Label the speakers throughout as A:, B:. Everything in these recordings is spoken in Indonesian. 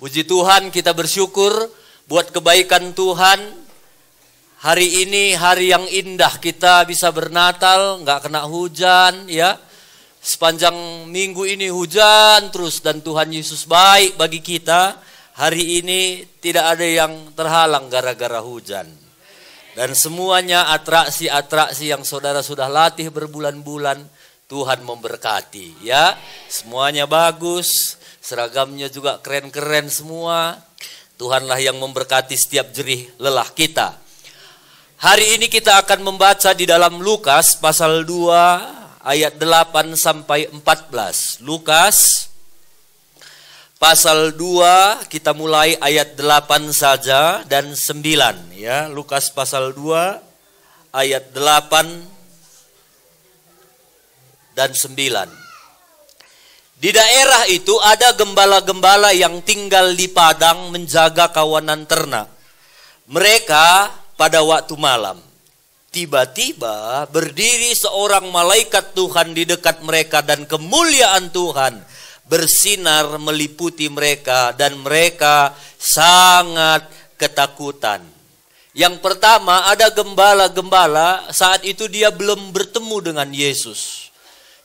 A: Puji Tuhan kita bersyukur buat kebaikan Tuhan. Hari ini hari yang indah kita bisa bernatal, nggak kena hujan ya. Sepanjang minggu ini hujan terus dan Tuhan Yesus baik bagi kita. Hari ini tidak ada yang terhalang gara-gara hujan. Dan semuanya atraksi-atraksi yang saudara sudah latih berbulan-bulan Tuhan memberkati ya. Semuanya bagus seragamnya juga keren-keren semua. Tuhanlah yang memberkati setiap jerih lelah kita. Hari ini kita akan membaca di dalam Lukas pasal 2 ayat 8 sampai 14. Lukas pasal 2 kita mulai ayat 8 saja dan 9 ya. Lukas pasal 2 ayat 8 dan 9. Di daerah itu ada gembala-gembala yang tinggal di padang menjaga kawanan ternak. Mereka pada waktu malam tiba-tiba berdiri seorang malaikat Tuhan di dekat mereka dan kemuliaan Tuhan bersinar meliputi mereka dan mereka sangat ketakutan. Yang pertama ada gembala-gembala saat itu dia belum bertemu dengan Yesus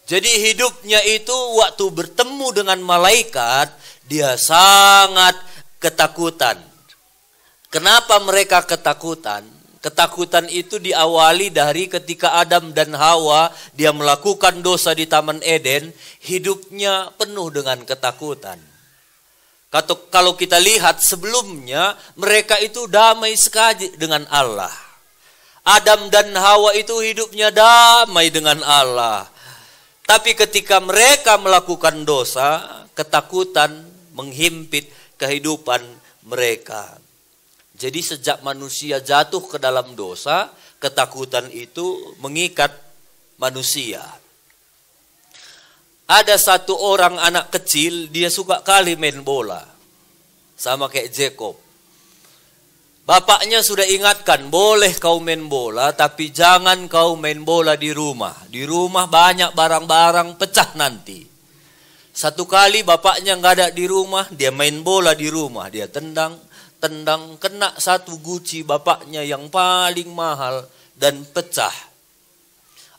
A: jadi hidupnya itu waktu bertemu dengan malaikat dia sangat ketakutan. Kenapa mereka ketakutan? Ketakutan itu diawali dari ketika Adam dan Hawa dia melakukan dosa di Taman Eden, hidupnya penuh dengan ketakutan. Kalau kita lihat sebelumnya mereka itu damai sekali dengan Allah. Adam dan Hawa itu hidupnya damai dengan Allah tapi ketika mereka melakukan dosa, ketakutan menghimpit kehidupan mereka. Jadi sejak manusia jatuh ke dalam dosa, ketakutan itu mengikat manusia. Ada satu orang anak kecil, dia suka kali main bola. Sama kayak Jacob. Bapaknya sudah ingatkan, boleh kau main bola, tapi jangan kau main bola di rumah. Di rumah banyak barang-barang pecah nanti. Satu kali bapaknya nggak ada di rumah, dia main bola di rumah, dia tendang, tendang, kena satu guci bapaknya yang paling mahal dan pecah.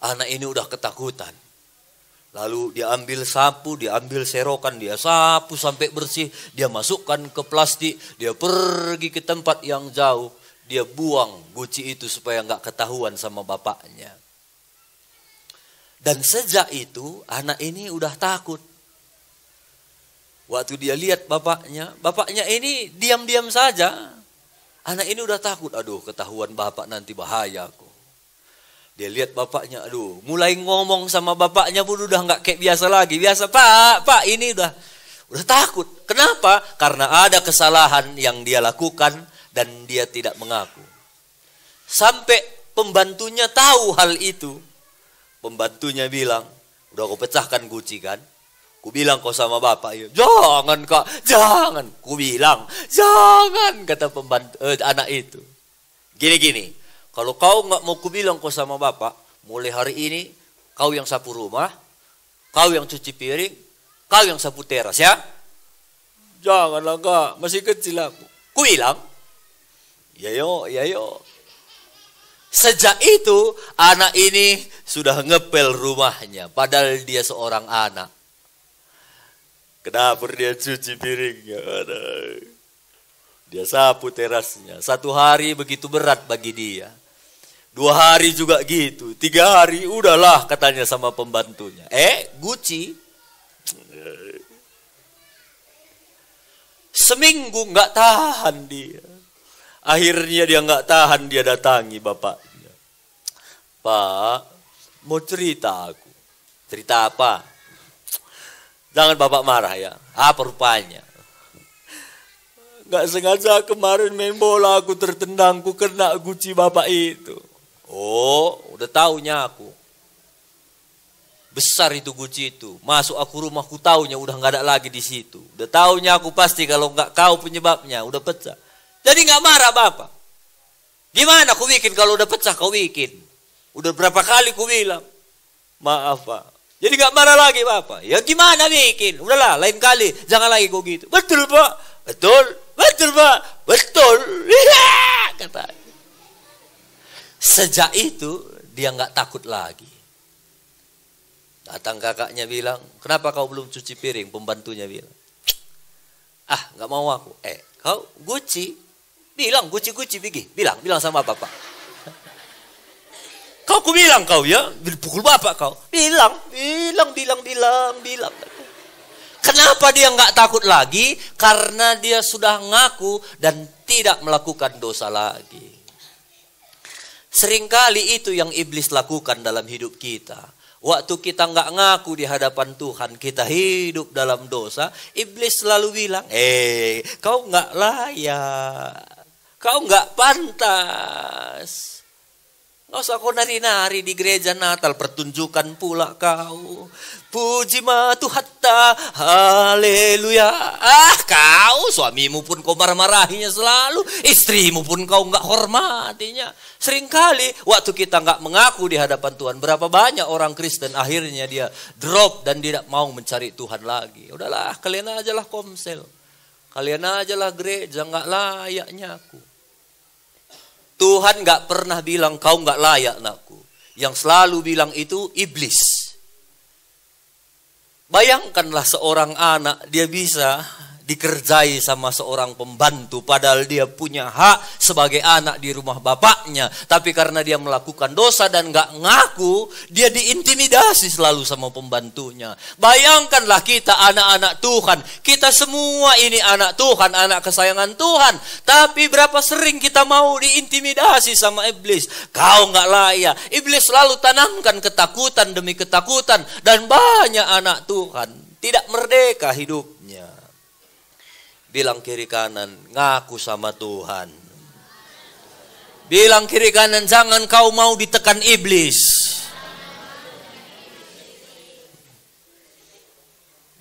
A: Anak ini udah ketakutan. Lalu dia ambil sapu, dia ambil serokan, dia sapu sampai bersih, dia masukkan ke plastik, dia pergi ke tempat yang jauh, dia buang guci itu supaya nggak ketahuan sama bapaknya. Dan sejak itu anak ini udah takut. Waktu dia lihat bapaknya, bapaknya ini diam-diam saja. Anak ini udah takut, aduh ketahuan bapak nanti bahaya aku. Dia lihat bapaknya, aduh, mulai ngomong sama bapaknya pun udah nggak kayak biasa lagi. Biasa, Pak, Pak, ini udah udah takut. Kenapa? Karena ada kesalahan yang dia lakukan dan dia tidak mengaku. Sampai pembantunya tahu hal itu. Pembantunya bilang, udah kau pecahkan guci kan? Ku bilang kau sama bapak ya. Jangan kak, jangan. Ku bilang, jangan kata pembantu eh, anak itu. Gini-gini, kalau kau nggak mau ku bilang kau sama bapak, mulai hari ini kau yang sapu rumah, kau yang cuci piring, kau yang sapu teras ya. Janganlah kak, masih kecil aku. Kuilang. bilang, ya yo, ya yo. Sejak itu anak ini sudah ngepel rumahnya padahal dia seorang anak. Kenapa dia cuci piringnya? Dia sapu terasnya. Satu hari begitu berat bagi dia. Dua hari juga gitu. Tiga hari udahlah katanya sama pembantunya. Eh, Gucci. Seminggu nggak tahan dia. Akhirnya dia nggak tahan dia datangi bapaknya. Pak, mau cerita aku. Cerita apa? Jangan bapak marah ya. Apa rupanya? Gak sengaja kemarin main bola aku tertendang, ku kena guci bapak itu. Oh, udah taunya aku. Besar itu guci itu. Masuk aku rumah, aku taunya udah nggak ada lagi di situ. Udah taunya aku pasti kalau nggak kau penyebabnya udah pecah. Jadi nggak marah bapak. Gimana aku bikin kalau udah pecah kau bikin? Udah berapa kali ku bilang? Maaf pak. Jadi nggak marah lagi bapak. Ya gimana bikin? Udahlah lain kali jangan lagi kau gitu. Betul pak. Betul. Betul pak. Betul. Kata. Sejak itu dia nggak takut lagi. Datang kakaknya bilang, kenapa kau belum cuci piring? Pembantunya bilang, ah nggak mau aku. Eh, kau guci, bilang guci guci pergi, bilang bilang sama bapak. Kau ku bilang kau ya, pukul bapak kau. Bilang, bilang, bilang, bilang, bilang. Kenapa dia nggak takut lagi? Karena dia sudah ngaku dan tidak melakukan dosa lagi. Seringkali itu yang iblis lakukan dalam hidup kita. Waktu kita nggak ngaku di hadapan Tuhan, kita hidup dalam dosa, iblis selalu bilang, eh, kau nggak layak, kau nggak pantas. Gak usah kau nari-nari di gereja Natal, pertunjukan pula kau. Puji matu hatta, haleluya. Ah kau, suamimu pun kau marah-marahinya selalu. Istrimu pun kau nggak hormatinya. Seringkali waktu kita nggak mengaku di hadapan Tuhan. Berapa banyak orang Kristen akhirnya dia drop dan tidak mau mencari Tuhan lagi. Udahlah, kalian ajalah komsel. Kalian ajalah gereja, nggak layaknya aku. Tuhan nggak pernah bilang kau nggak layak naku. Yang selalu bilang itu iblis. Bayangkanlah seorang anak dia bisa dikerjai sama seorang pembantu padahal dia punya hak sebagai anak di rumah bapaknya tapi karena dia melakukan dosa dan nggak ngaku dia diintimidasi selalu sama pembantunya bayangkanlah kita anak-anak Tuhan kita semua ini anak Tuhan anak kesayangan Tuhan tapi berapa sering kita mau diintimidasi sama iblis kau nggak layak iblis selalu tanamkan ketakutan demi ketakutan dan banyak anak Tuhan tidak merdeka hidupnya bilang kiri kanan, ngaku sama Tuhan. Bilang kiri kanan, jangan kau mau ditekan iblis.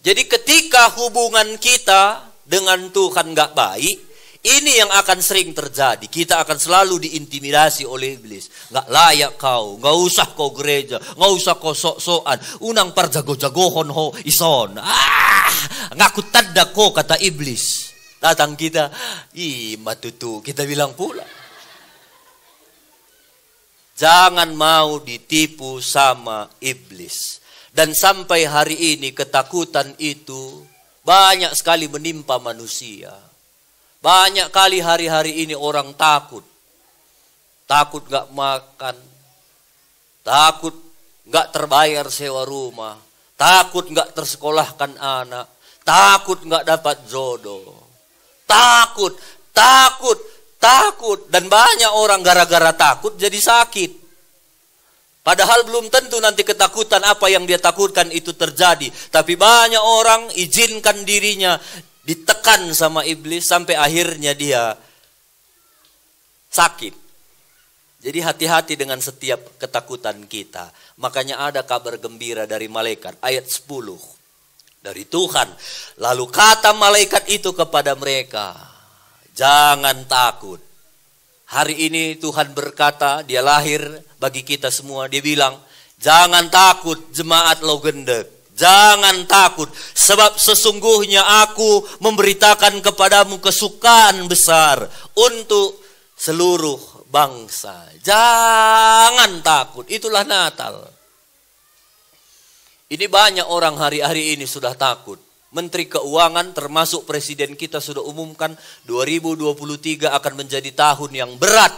A: Jadi ketika hubungan kita dengan Tuhan gak baik, ini yang akan sering terjadi. Kita akan selalu diintimidasi oleh iblis. Gak layak kau, gak usah kau gereja, gak usah kau sok-sokan. Unang parjago jago ho ison. Ah, ngaku tanda kau kata iblis. Datang kita, ih matutu, kita bilang pula. Jangan mau ditipu sama iblis. Dan sampai hari ini ketakutan itu banyak sekali menimpa manusia. Banyak kali hari-hari ini orang takut. Takut gak makan. Takut gak terbayar sewa rumah. Takut gak tersekolahkan anak. Takut gak dapat jodoh. Takut, takut, takut. Dan banyak orang gara-gara takut jadi sakit. Padahal belum tentu nanti ketakutan apa yang dia takutkan itu terjadi. Tapi banyak orang izinkan dirinya ditekan sama iblis sampai akhirnya dia sakit. Jadi hati-hati dengan setiap ketakutan kita. Makanya ada kabar gembira dari malaikat ayat 10 dari Tuhan. Lalu kata malaikat itu kepada mereka, "Jangan takut. Hari ini Tuhan berkata, dia lahir bagi kita semua. Dia bilang, "Jangan takut jemaat Logendek. Jangan takut, sebab sesungguhnya aku memberitakan kepadamu kesukaan besar untuk seluruh bangsa. Jangan takut, itulah Natal. Ini banyak orang hari-hari ini sudah takut. Menteri Keuangan termasuk Presiden kita sudah umumkan 2023 akan menjadi tahun yang berat,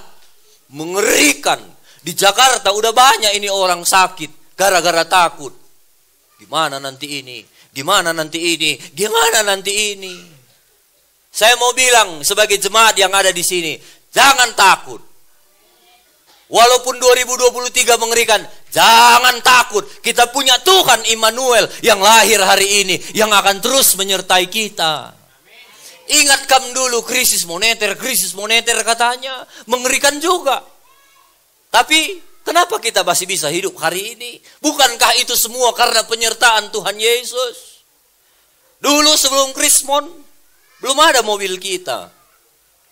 A: mengerikan. Di Jakarta udah banyak ini orang sakit gara-gara takut Gimana nanti ini? Gimana nanti ini? Gimana nanti ini? Saya mau bilang sebagai jemaat yang ada di sini, jangan takut. Walaupun 2023 mengerikan, jangan takut. Kita punya Tuhan Immanuel yang lahir hari ini, yang akan terus menyertai kita. Ingatkan dulu krisis moneter, krisis moneter katanya mengerikan juga. Tapi Kenapa kita masih bisa hidup hari ini? Bukankah itu semua karena penyertaan Tuhan Yesus? Dulu sebelum Krismon, belum ada mobil kita.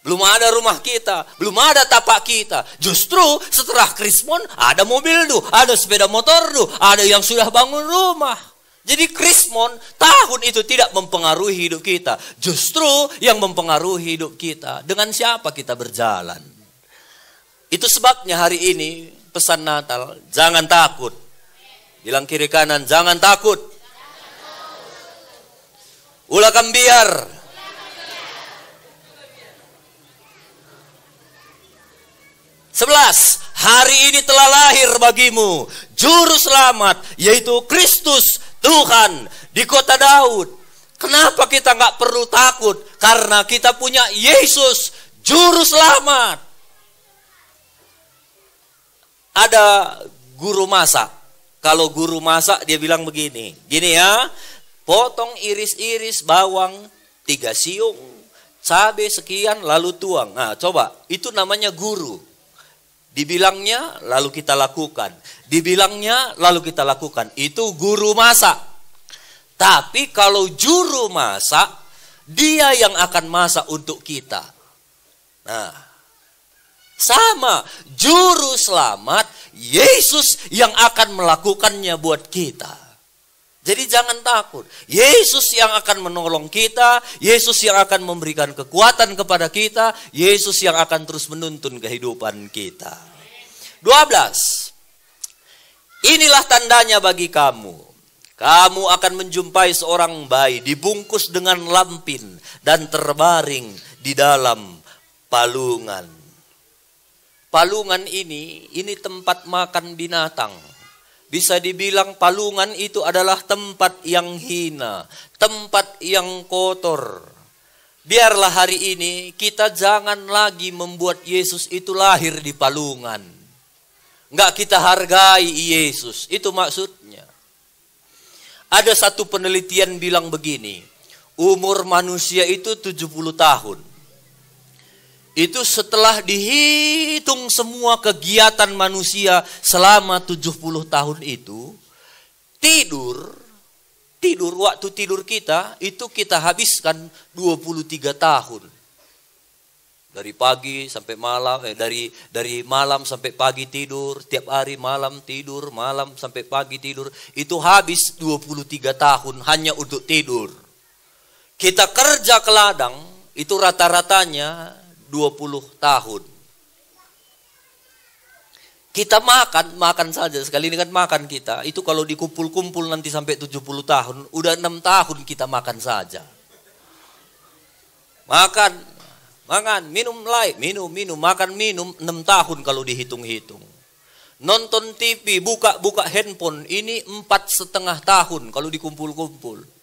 A: Belum ada rumah kita, belum ada tapak kita. Justru setelah Krismon ada mobil tuh, ada sepeda motor tuh, ada yang sudah bangun rumah. Jadi Krismon tahun itu tidak mempengaruhi hidup kita. Justru yang mempengaruhi hidup kita dengan siapa kita berjalan. Itu sebabnya hari ini pesan Natal, jangan takut. Bilang kiri kanan, jangan takut. Ula biar. Sebelas, hari ini telah lahir bagimu juru selamat yaitu Kristus Tuhan di kota Daud. Kenapa kita nggak perlu takut? Karena kita punya Yesus juru selamat ada guru masak. Kalau guru masak dia bilang begini, gini ya, potong iris-iris bawang tiga siung, cabe sekian lalu tuang. Nah coba, itu namanya guru. Dibilangnya lalu kita lakukan, dibilangnya lalu kita lakukan. Itu guru masak. Tapi kalau juru masak, dia yang akan masak untuk kita. Nah, sama, juru selamat Yesus yang akan melakukannya buat kita. Jadi jangan takut. Yesus yang akan menolong kita, Yesus yang akan memberikan kekuatan kepada kita, Yesus yang akan terus menuntun kehidupan kita. 12. Inilah tandanya bagi kamu. Kamu akan menjumpai seorang bayi dibungkus dengan lampin dan terbaring di dalam palungan palungan ini, ini tempat makan binatang. Bisa dibilang palungan itu adalah tempat yang hina, tempat yang kotor. Biarlah hari ini kita jangan lagi membuat Yesus itu lahir di palungan. Enggak kita hargai Yesus, itu maksudnya. Ada satu penelitian bilang begini, umur manusia itu 70 tahun itu setelah dihitung semua kegiatan manusia selama 70 tahun itu, tidur, tidur, waktu tidur kita itu kita habiskan 23 tahun. Dari pagi sampai malam, eh, dari dari malam sampai pagi tidur, tiap hari malam tidur, malam sampai pagi tidur, itu habis 23 tahun hanya untuk tidur. Kita kerja ke ladang, itu rata-ratanya 20 tahun. Kita makan, makan saja sekali ini kan makan kita. Itu kalau dikumpul-kumpul nanti sampai 70 tahun, udah enam tahun kita makan saja. Makan, makan, minum lain, minum, minum, makan, minum, enam tahun kalau dihitung-hitung. Nonton TV, buka-buka handphone, ini empat setengah tahun kalau dikumpul-kumpul.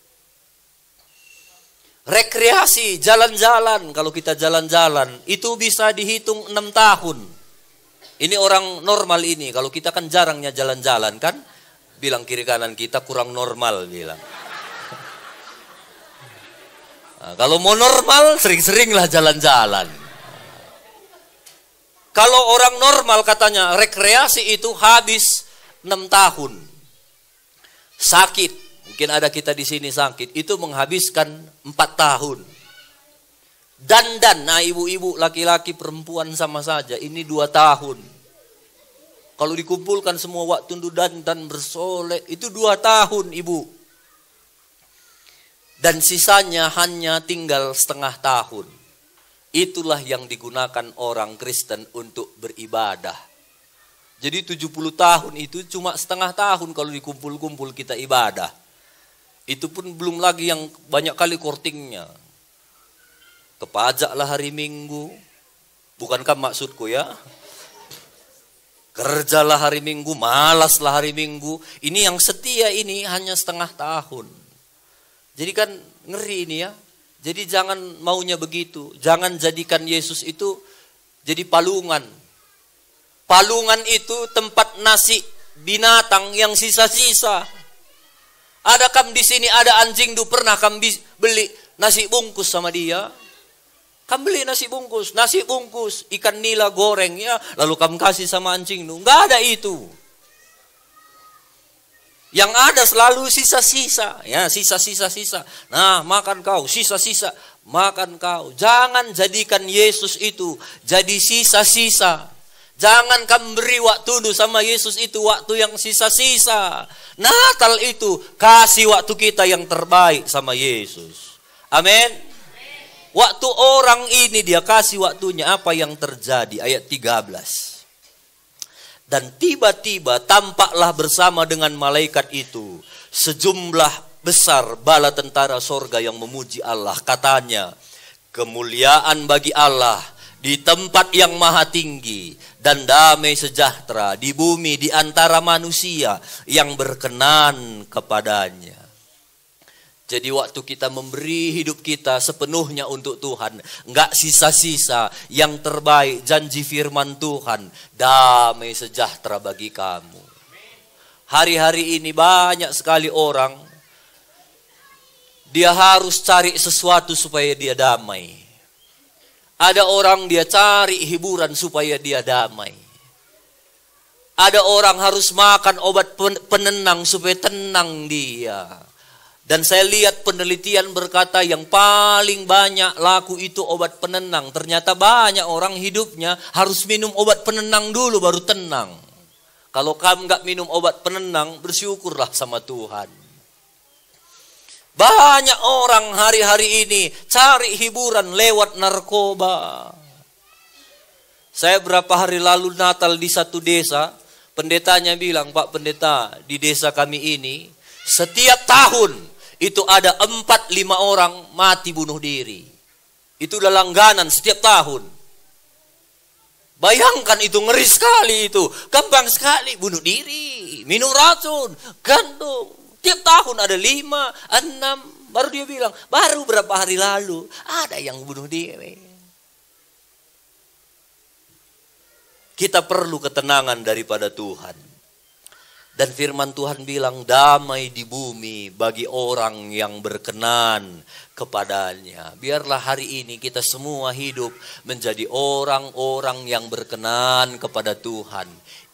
A: Rekreasi, jalan-jalan. Kalau kita jalan-jalan, itu bisa dihitung enam tahun. Ini orang normal ini. Kalau kita kan jarangnya jalan-jalan kan. Bilang kiri kanan kita kurang normal bilang. Nah, kalau mau normal, sering-seringlah jalan-jalan. Kalau orang normal katanya rekreasi itu habis enam tahun. Sakit, Mungkin ada kita di sini sakit. Itu menghabiskan empat tahun. Dandan, nah ibu-ibu, laki-laki, perempuan sama saja. Ini dua tahun. Kalau dikumpulkan semua waktu untuk dandan bersolek, itu dua tahun ibu. Dan sisanya hanya tinggal setengah tahun. Itulah yang digunakan orang Kristen untuk beribadah. Jadi 70 tahun itu cuma setengah tahun kalau dikumpul-kumpul kita ibadah. Itu pun belum lagi yang banyak kali kortingnya. Kepajaklah hari Minggu. Bukankah maksudku ya? Kerjalah hari Minggu, malaslah hari Minggu. Ini yang setia ini hanya setengah tahun. Jadi kan ngeri ini ya. Jadi jangan maunya begitu. Jangan jadikan Yesus itu jadi palungan. Palungan itu tempat nasi binatang yang sisa-sisa. Ada kam di sini ada anjing tuh pernah kam beli nasi bungkus sama dia. Kam beli nasi bungkus, nasi bungkus, ikan nila goreng ya, lalu kam kasih sama anjing tuh. Enggak ada itu. Yang ada selalu sisa-sisa, ya sisa-sisa sisa. Nah makan kau, sisa-sisa makan kau. Jangan jadikan Yesus itu jadi sisa-sisa. Jangan kamu beri waktu dulu sama Yesus itu waktu yang sisa-sisa. Natal itu kasih waktu kita yang terbaik sama Yesus. Amin. Waktu orang ini dia kasih waktunya apa yang terjadi ayat 13. Dan tiba-tiba tampaklah bersama dengan malaikat itu sejumlah besar bala tentara sorga yang memuji Allah. Katanya, kemuliaan bagi Allah di tempat yang maha tinggi dan damai sejahtera di bumi di antara manusia yang berkenan kepadanya. Jadi waktu kita memberi hidup kita sepenuhnya untuk Tuhan, nggak sisa-sisa yang terbaik janji firman Tuhan, damai sejahtera bagi kamu. Hari-hari ini banyak sekali orang dia harus cari sesuatu supaya dia damai ada orang dia cari hiburan supaya dia damai. Ada orang harus makan obat penenang supaya tenang dia. Dan saya lihat penelitian berkata yang paling banyak laku itu obat penenang. Ternyata banyak orang hidupnya harus minum obat penenang dulu baru tenang. Kalau kamu nggak minum obat penenang, bersyukurlah sama Tuhan. Banyak orang hari-hari ini cari hiburan lewat narkoba. Saya berapa hari lalu Natal di satu desa, pendetanya bilang, Pak Pendeta, di desa kami ini, setiap tahun itu ada empat lima orang mati bunuh diri. Itu udah langganan setiap tahun. Bayangkan itu ngeri sekali itu. Gampang sekali bunuh diri, minum racun, gantung. Tiap tahun ada lima, enam, baru dia bilang, baru berapa hari lalu ada yang bunuh diri. Kita perlu ketenangan daripada Tuhan. Dan firman Tuhan bilang damai di bumi bagi orang yang berkenan kepadanya. Biarlah hari ini kita semua hidup menjadi orang-orang yang berkenan kepada Tuhan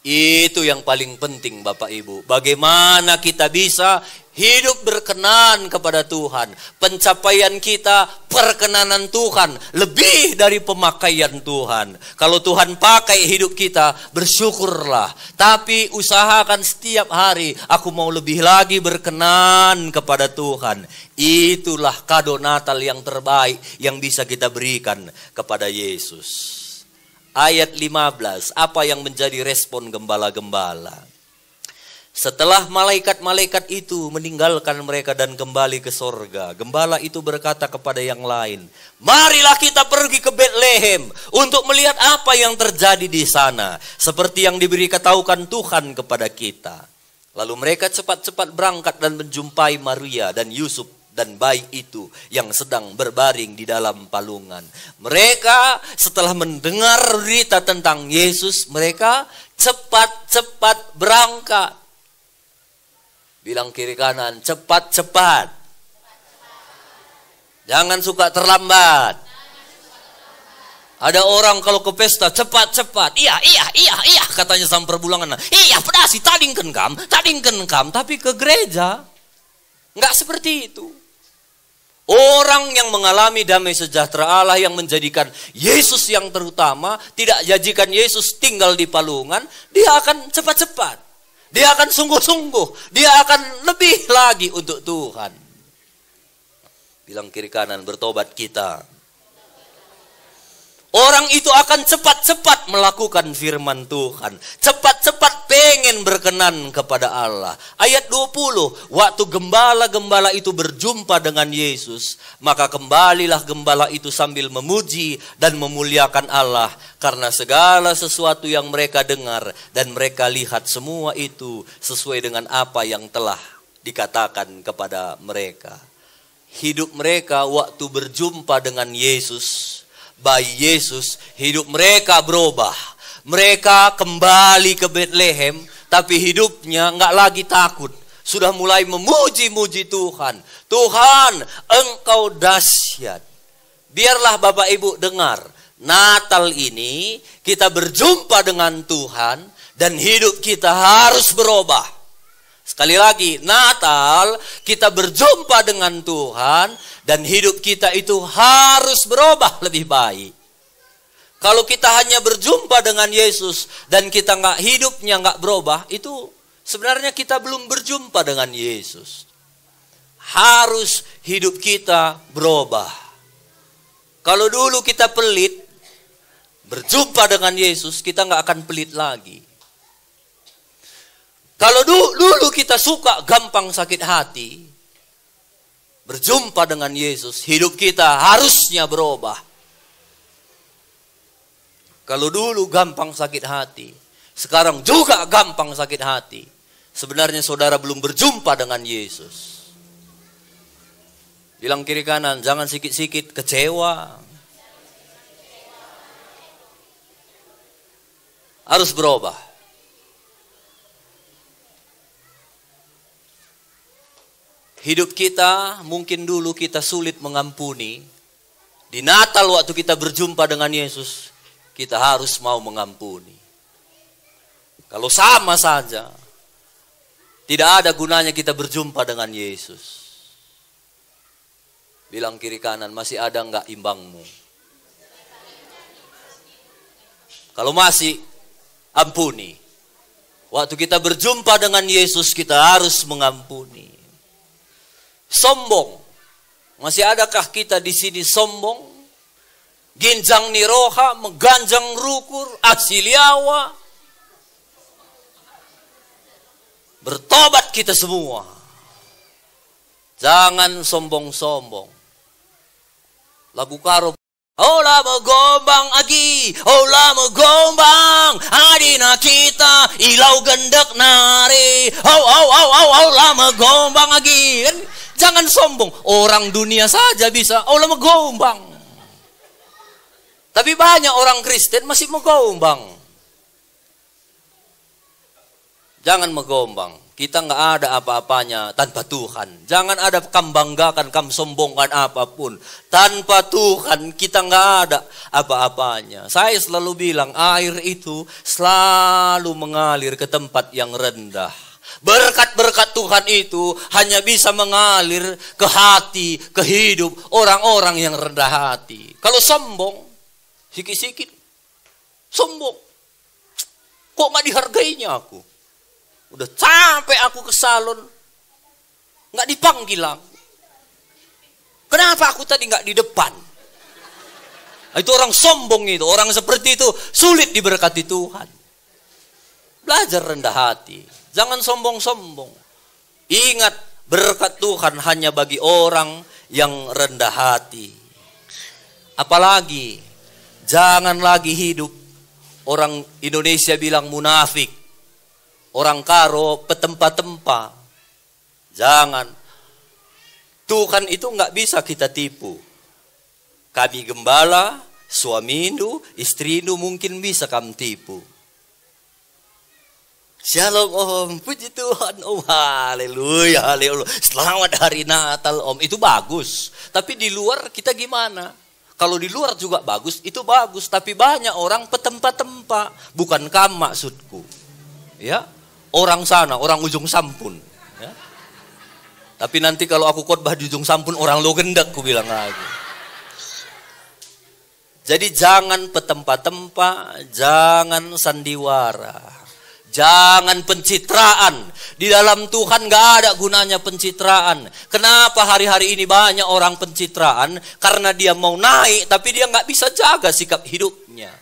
A: itu yang paling penting Bapak Ibu. Bagaimana kita bisa hidup berkenan kepada Tuhan. Pencapaian kita perkenanan Tuhan lebih dari pemakaian Tuhan. Kalau Tuhan pakai hidup kita, bersyukurlah. Tapi usahakan setiap hari aku mau lebih lagi berkenan kepada Tuhan. Itulah kado Natal yang terbaik yang bisa kita berikan kepada Yesus ayat 15. Apa yang menjadi respon gembala-gembala? Setelah malaikat-malaikat itu meninggalkan mereka dan kembali ke sorga, gembala itu berkata kepada yang lain, "Marilah kita pergi ke Betlehem untuk melihat apa yang terjadi di sana, seperti yang diberi ketahukan Tuhan kepada kita." Lalu mereka cepat-cepat berangkat dan menjumpai Maria dan Yusuf dan bayi itu yang sedang berbaring di dalam palungan. Mereka setelah mendengar berita tentang Yesus, mereka cepat-cepat berangkat. Bilang kiri kanan, cepat-cepat. Jangan suka terlambat. Ada orang kalau ke pesta cepat-cepat. Iya, iya, iya, iya katanya sama perbulangan. Iya, pedasi tadi kam, tadi kam, tapi ke gereja enggak seperti itu. Orang yang mengalami damai sejahtera Allah yang menjadikan Yesus yang terutama, tidak jadikan Yesus tinggal di palungan, dia akan cepat-cepat. Dia akan sungguh-sungguh, dia akan lebih lagi untuk Tuhan. Bilang kiri kanan bertobat kita. Orang itu akan cepat-cepat melakukan firman Tuhan. Cepat-cepat pengen berkenan kepada Allah. Ayat 20, waktu gembala-gembala itu berjumpa dengan Yesus, maka kembalilah gembala itu sambil memuji dan memuliakan Allah karena segala sesuatu yang mereka dengar dan mereka lihat semua itu sesuai dengan apa yang telah dikatakan kepada mereka. Hidup mereka waktu berjumpa dengan Yesus bayi Yesus, hidup mereka berubah. Mereka kembali ke Bethlehem, tapi hidupnya nggak lagi takut. Sudah mulai memuji-muji Tuhan. Tuhan, engkau dahsyat. Biarlah Bapak Ibu dengar, Natal ini kita berjumpa dengan Tuhan dan hidup kita harus berubah. Sekali lagi, Natal kita berjumpa dengan Tuhan dan hidup kita itu harus berubah lebih baik. Kalau kita hanya berjumpa dengan Yesus dan kita nggak hidupnya nggak berubah, itu sebenarnya kita belum berjumpa dengan Yesus. Harus hidup kita berubah. Kalau dulu kita pelit, berjumpa dengan Yesus kita nggak akan pelit lagi. Kalau dulu, dulu kita suka gampang sakit hati, berjumpa dengan Yesus, hidup kita harusnya berubah. Kalau dulu gampang sakit hati, sekarang juga gampang sakit hati. Sebenarnya saudara belum berjumpa dengan Yesus. Bilang kiri kanan, jangan sikit-sikit kecewa. Harus berubah. Hidup kita mungkin dulu kita sulit mengampuni. Di Natal waktu kita berjumpa dengan Yesus, kita harus mau mengampuni. Kalau sama saja, tidak ada gunanya kita berjumpa dengan Yesus. Bilang kiri kanan, masih ada enggak imbangmu? Kalau masih, ampuni. Waktu kita berjumpa dengan Yesus, kita harus mengampuni sombong. Masih adakah kita di sini sombong? Ginjang niroha, mengganjang rukur, asiliawa. Bertobat kita semua. Jangan sombong-sombong. Lagu karo Ola gombang agi, ola gombang, adina kita ilau gendek nari. Oh oh oh oh ola gombang agi. Kan? Jangan sombong. Orang dunia saja bisa. Allah menggombang. Tapi banyak orang Kristen masih menggombang. Jangan menggombang. Kita nggak ada apa-apanya tanpa Tuhan. Jangan ada kam banggakan, kam sombongkan apapun. Tanpa Tuhan kita nggak ada apa-apanya. Saya selalu bilang air itu selalu mengalir ke tempat yang rendah. Berkat-berkat Tuhan itu hanya bisa mengalir ke hati, ke hidup orang-orang yang rendah hati. Kalau sombong, sikit-sikit sombong. Kok gak dihargainya aku? Udah capek aku ke salon, gak dipanggil aku. Kenapa aku tadi gak di depan? Itu orang sombong itu, orang seperti itu sulit diberkati Tuhan. Belajar rendah hati. Jangan sombong-sombong. Ingat, berkat Tuhan hanya bagi orang yang rendah hati. Apalagi, jangan lagi hidup. Orang Indonesia bilang munafik. Orang karo petempa-tempa. Jangan. Tuhan itu nggak bisa kita tipu. Kami gembala, suamindu, istrimu mungkin bisa kami tipu. Shalom om, puji Tuhan om, oh, haleluya, haleluya. Selamat hari Natal om, itu bagus. Tapi di luar kita gimana? Kalau di luar juga bagus, itu bagus. Tapi banyak orang petempat-tempat. bukan kam maksudku. Ya, orang sana, orang ujung sampun. Ya. Tapi nanti kalau aku khotbah di ujung sampun, orang lo gendek, ku bilang lagi. Jadi jangan petempat-tempat, jangan sandiwara. Jangan pencitraan. Di dalam Tuhan gak ada gunanya pencitraan. Kenapa hari-hari ini banyak orang pencitraan? Karena dia mau naik, tapi dia gak bisa jaga sikap hidupnya.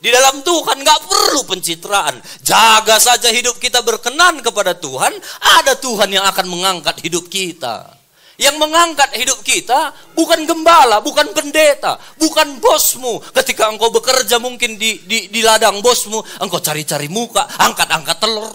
A: Di dalam Tuhan gak perlu pencitraan. Jaga saja hidup kita berkenan kepada Tuhan. Ada Tuhan yang akan mengangkat hidup kita. Yang mengangkat hidup kita bukan gembala, bukan pendeta, bukan bosmu. Ketika engkau bekerja mungkin di, di, di ladang bosmu, engkau cari-cari muka, angkat-angkat telur.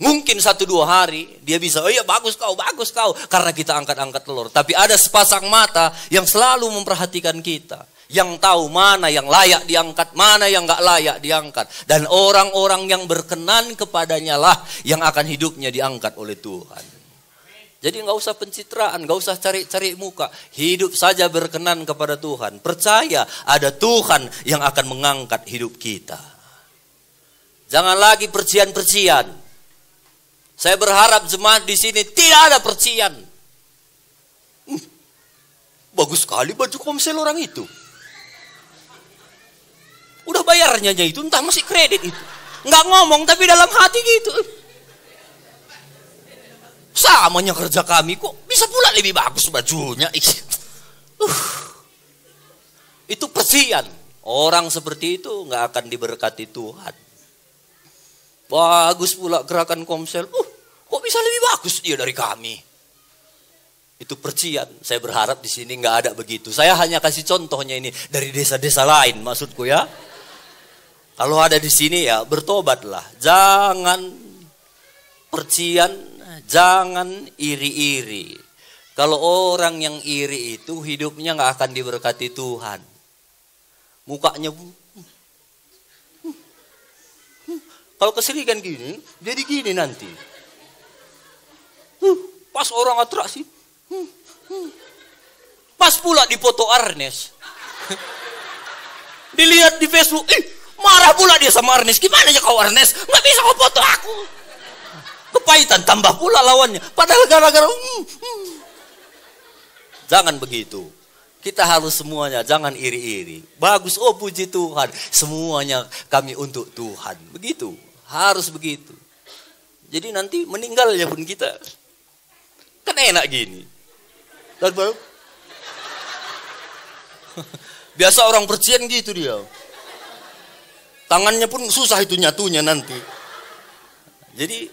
A: Mungkin satu dua hari dia bisa, oh iya bagus kau, bagus kau. Karena kita angkat-angkat telur. Tapi ada sepasang mata yang selalu memperhatikan kita yang tahu mana yang layak diangkat, mana yang gak layak diangkat. Dan orang-orang yang berkenan kepadanya lah yang akan hidupnya diangkat oleh Tuhan. Jadi nggak usah pencitraan, nggak usah cari-cari muka. Hidup saja berkenan kepada Tuhan. Percaya ada Tuhan yang akan mengangkat hidup kita. Jangan lagi percian-percian. Saya berharap jemaat di sini tidak ada percian. Hmm, bagus sekali baju komsel orang itu. Udah bayarnya itu, entah masih kredit itu. Nggak ngomong tapi dalam hati gitu Samanya kerja kami kok bisa pula lebih bagus bajunya. Uh, itu persian Orang seperti itu nggak akan diberkati Tuhan. Bagus pula gerakan komsel. Uh, kok bisa lebih bagus dia dari kami? Itu percian. Saya berharap di sini nggak ada begitu. Saya hanya kasih contohnya ini dari desa-desa lain maksudku ya. Kalau ada di sini ya bertobatlah. Jangan percian Jangan iri-iri. Kalau orang yang iri itu hidupnya nggak akan diberkati Tuhan. Mukanya hmm, hmm, hmm, kalau keseringan gini, jadi gini nanti. Pas orang atraksi, pas pula di foto Arnes. Dilihat di Facebook, ih marah pula dia sama Arnes. Gimana ya kau Arnes? Nggak bisa kau foto aku kepahitan tambah pula lawannya. Padahal gara-gara hmm, hmm. jangan begitu. Kita harus semuanya jangan iri-iri. Bagus, oh puji Tuhan. Semuanya kami untuk Tuhan. Begitu, harus begitu. Jadi nanti meninggal ya pun kita kan enak gini. Dan baru biasa orang percian gitu dia. Tangannya pun susah itu nyatunya nanti. Jadi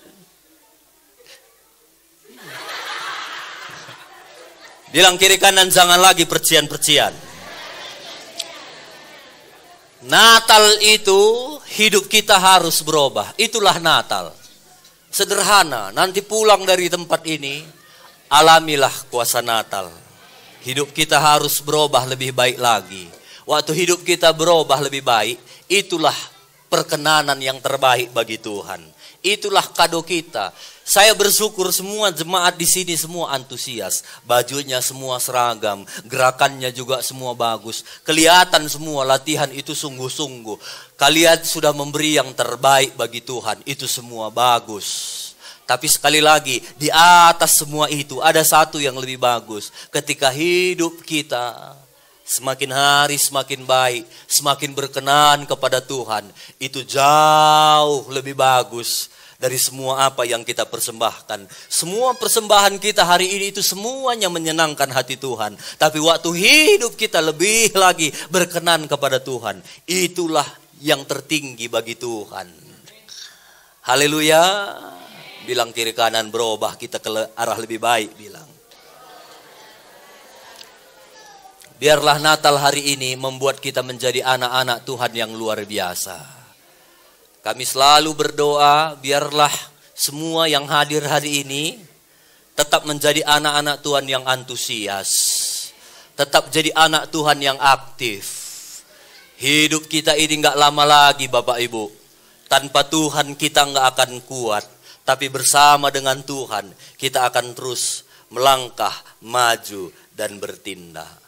A: Bilang kiri kanan jangan lagi percian-percian. Natal itu hidup kita harus berubah. Itulah Natal. Sederhana, nanti pulang dari tempat ini, alamilah kuasa Natal. Hidup kita harus berubah lebih baik lagi. Waktu hidup kita berubah lebih baik, itulah perkenanan yang terbaik bagi Tuhan. Itulah kado kita. Saya bersyukur semua jemaat di sini semua antusias, bajunya semua seragam, gerakannya juga semua bagus. Kelihatan semua latihan itu sungguh-sungguh. Kalian sudah memberi yang terbaik bagi Tuhan, itu semua bagus. Tapi sekali lagi, di atas semua itu ada satu yang lebih bagus. Ketika hidup kita semakin hari semakin baik, semakin berkenan kepada Tuhan, itu jauh lebih bagus dari semua apa yang kita persembahkan. Semua persembahan kita hari ini itu semuanya menyenangkan hati Tuhan. Tapi waktu hidup kita lebih lagi berkenan kepada Tuhan. Itulah yang tertinggi bagi Tuhan. Haleluya. Bilang kiri kanan berubah kita ke arah lebih baik bilang. Biarlah Natal hari ini membuat kita menjadi anak-anak Tuhan yang luar biasa. Kami selalu berdoa biarlah semua yang hadir hari ini tetap menjadi anak-anak Tuhan yang antusias. Tetap jadi anak Tuhan yang aktif. Hidup kita ini nggak lama lagi Bapak Ibu. Tanpa Tuhan kita nggak akan kuat. Tapi bersama dengan Tuhan kita akan terus melangkah, maju, dan bertindak.